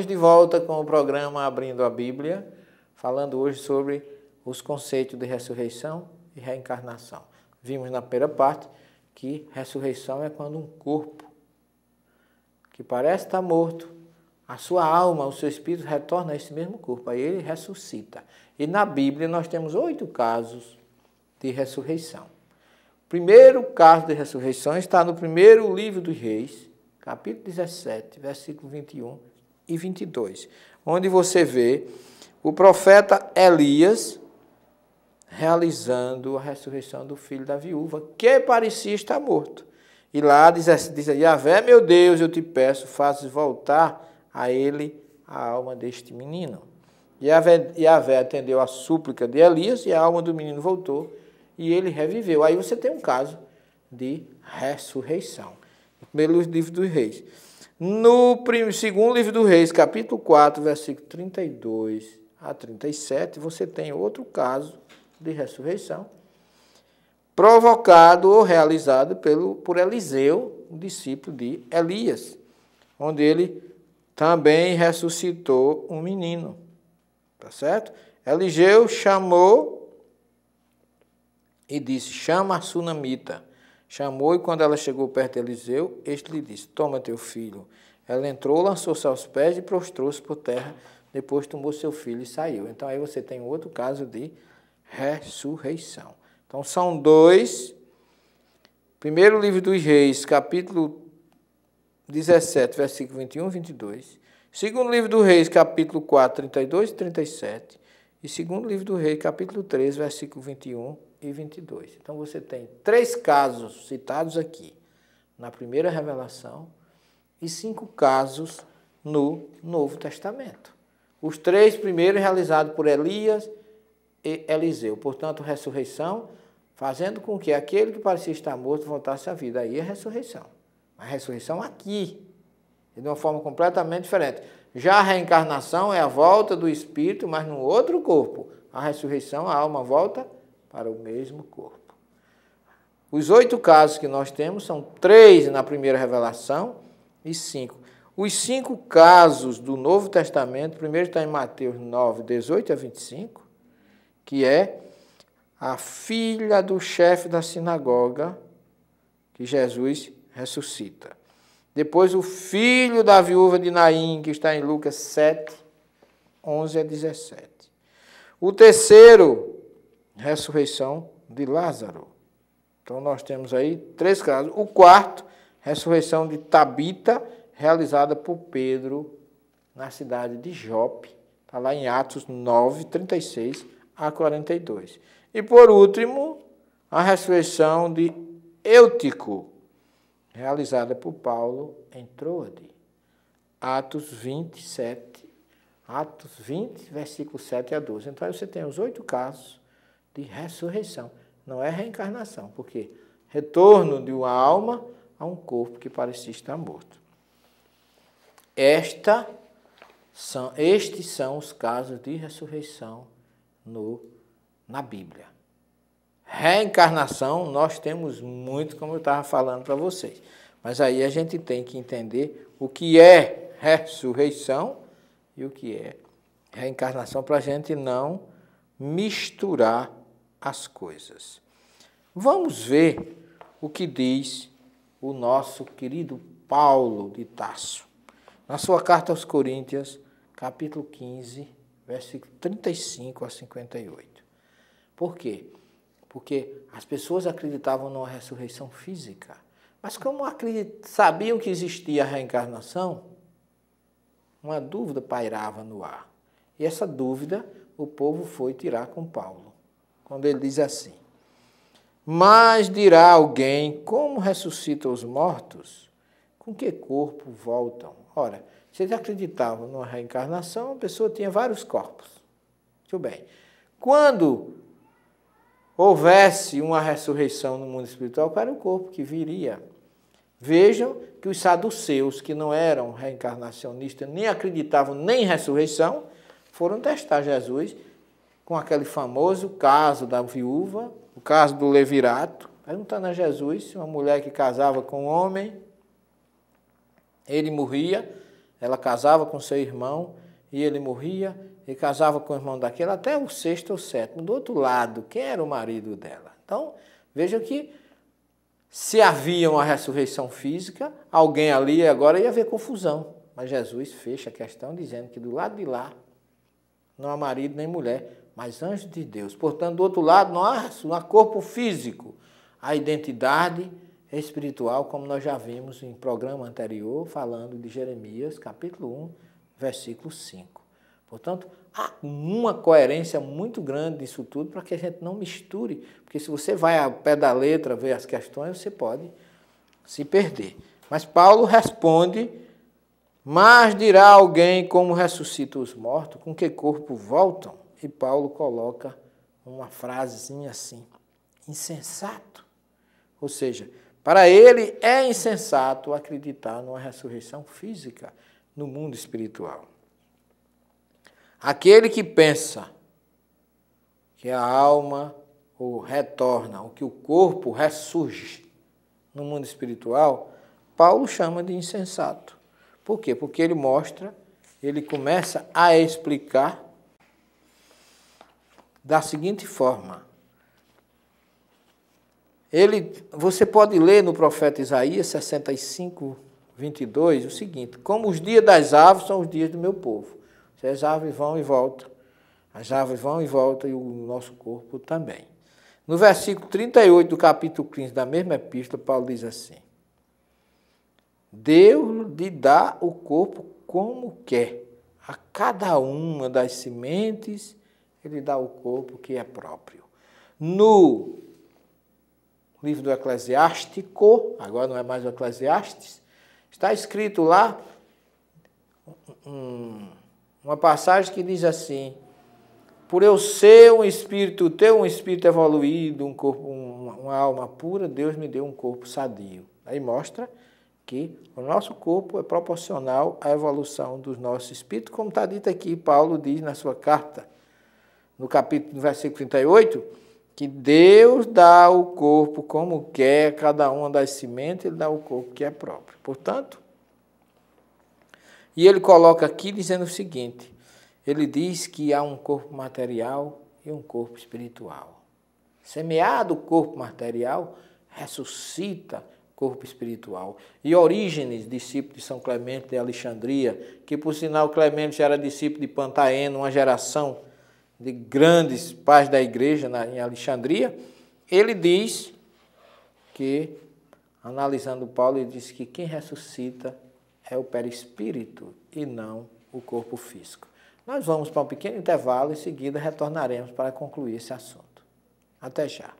Estamos de volta com o programa Abrindo a Bíblia, falando hoje sobre os conceitos de ressurreição e reencarnação. Vimos na primeira parte que ressurreição é quando um corpo que parece estar morto, a sua alma, o seu espírito retorna a esse mesmo corpo, aí ele ressuscita. E na Bíblia nós temos oito casos de ressurreição. O primeiro caso de ressurreição está no primeiro livro dos Reis, capítulo 17, versículo 21 e 22, onde você vê o profeta Elias realizando a ressurreição do filho da viúva, que parecia estar morto. E lá diz, diz Yahvé, meu Deus, eu te peço, faça voltar a ele a alma deste menino. Yahvé, Yahvé atendeu a súplica de Elias e a alma do menino voltou e ele reviveu. Aí você tem um caso de ressurreição. Pelo livro dos reis. No segundo livro do Reis, capítulo 4, versículo 32 a 37, você tem outro caso de ressurreição provocado ou realizado pelo, por Eliseu, um discípulo de Elias, onde ele também ressuscitou um menino. Tá certo? Eliseu chamou e disse: Chama a sunamita. Chamou, e quando ela chegou perto de Eliseu, este lhe disse: Toma teu filho. Ela entrou, lançou-se aos pés e prostrou-se por terra. Depois tomou seu filho e saiu. Então aí você tem outro caso de ressurreição. Então são dois. Primeiro livro dos Reis, capítulo 17, versículo 21 e 22. Segundo livro do Reis, capítulo 4, 32 e 37. E segundo livro do Reis, capítulo 3, versículo 21 e 22. Então você tem três casos citados aqui na primeira revelação e cinco casos no Novo Testamento. Os três primeiros realizados por Elias e Eliseu. Portanto, ressurreição, fazendo com que aquele que parecia estar morto voltasse à vida. Aí é ressurreição. A ressurreição aqui, de uma forma completamente diferente. Já a reencarnação é a volta do espírito, mas num outro corpo. A ressurreição, a alma volta para o mesmo corpo. Os oito casos que nós temos são três na primeira revelação e cinco. Os cinco casos do Novo Testamento, primeiro está em Mateus 9, 18 a 25, que é a filha do chefe da sinagoga que Jesus ressuscita. Depois o filho da viúva de Naim, que está em Lucas 7, 11 a 17. O terceiro ressurreição de Lázaro. Então nós temos aí três casos. O quarto, ressurreição de Tabita, realizada por Pedro na cidade de Jope. Está lá em Atos 9, 36 a 42. E por último, a ressurreição de Eutico, realizada por Paulo em Troade. Atos 27, Atos 20, versículo 7 a 12. Então você tem os oito casos de ressurreição. Não é reencarnação, porque retorno de uma alma a um corpo que parecia estar morto. Esta são, estes são os casos de ressurreição no, na Bíblia. Reencarnação nós temos muito, como eu estava falando para vocês. Mas aí a gente tem que entender o que é ressurreição e o que é reencarnação, para a gente não misturar as coisas. Vamos ver o que diz o nosso querido Paulo de Tarso, na sua carta aos Coríntios, capítulo 15, versículo 35 a 58. Por quê? Porque as pessoas acreditavam numa ressurreição física, mas como sabiam que existia a reencarnação, uma dúvida pairava no ar. E essa dúvida o povo foi tirar com Paulo quando ele diz assim: Mas dirá alguém, como ressuscita os mortos? Com que corpo voltam? Ora, se eles acreditavam numa reencarnação, a pessoa tinha vários corpos. Muito bem. Quando houvesse uma ressurreição no mundo espiritual, qual era o corpo que viria? Vejam que os saduceus, que não eram reencarnacionistas, nem acreditavam nem em ressurreição, foram testar Jesus com aquele famoso caso da viúva, o caso do levirato. Perguntando a Jesus se uma mulher que casava com um homem, ele morria, ela casava com seu irmão e ele morria, e casava com o irmão daquele até o sexto ou sétimo. Do outro lado, quem era o marido dela? Então, veja que se havia uma ressurreição física, alguém ali agora ia haver confusão. Mas Jesus fecha a questão dizendo que do lado de lá não há marido nem mulher, mas anjos de Deus. Portanto, do outro lado, nós, há corpo físico, a identidade espiritual, como nós já vimos em programa anterior, falando de Jeremias, capítulo 1, versículo 5. Portanto, há uma coerência muito grande disso tudo para que a gente não misture, porque se você vai ao pé da letra ver as questões, você pode se perder. Mas Paulo responde: Mas dirá alguém como ressuscita os mortos, com que corpo voltam? E Paulo coloca uma frasezinha assim: insensato. Ou seja, para ele é insensato acreditar numa ressurreição física no mundo espiritual. Aquele que pensa que a alma ou retorna, ou que o corpo ressurge no mundo espiritual, Paulo chama de insensato. Por quê? Porque ele mostra, ele começa a explicar da seguinte forma. Ele, você pode ler no profeta Isaías 65, 22, o seguinte: Como os dias das aves são os dias do meu povo. As aves vão e voltam, as aves vão e voltam, e o nosso corpo também. No versículo 38 do capítulo 15 da mesma epístola, Paulo diz assim: Deus lhe dá o corpo como quer, a cada uma das sementes ele dá o corpo que é próprio. No livro do Eclesiástico, agora não é mais o Eclesiastes, está escrito lá uma passagem que diz assim: Por eu ser um espírito, ter um espírito evoluído, um corpo, uma alma pura, Deus me deu um corpo sadio. Aí mostra que o nosso corpo é proporcional à evolução do nosso espírito, como está dito aqui, Paulo diz na sua carta no capítulo, no versículo 38, que Deus dá o corpo como quer, cada uma das sementes, ele dá o corpo que é próprio. Portanto, e ele coloca aqui dizendo o seguinte: ele diz que há um corpo material e um corpo espiritual. Semeado o corpo material, ressuscita corpo espiritual. E Orígenes, discípulo de São Clemente de Alexandria, que por sinal Clemente já era discípulo de Pantaeno, uma geração de grandes pais da igreja na, em Alexandria, ele diz que, analisando Paulo, ele diz que quem ressuscita é o perispírito e não o corpo físico. Nós vamos para um pequeno intervalo e em seguida retornaremos para concluir esse assunto. Até já.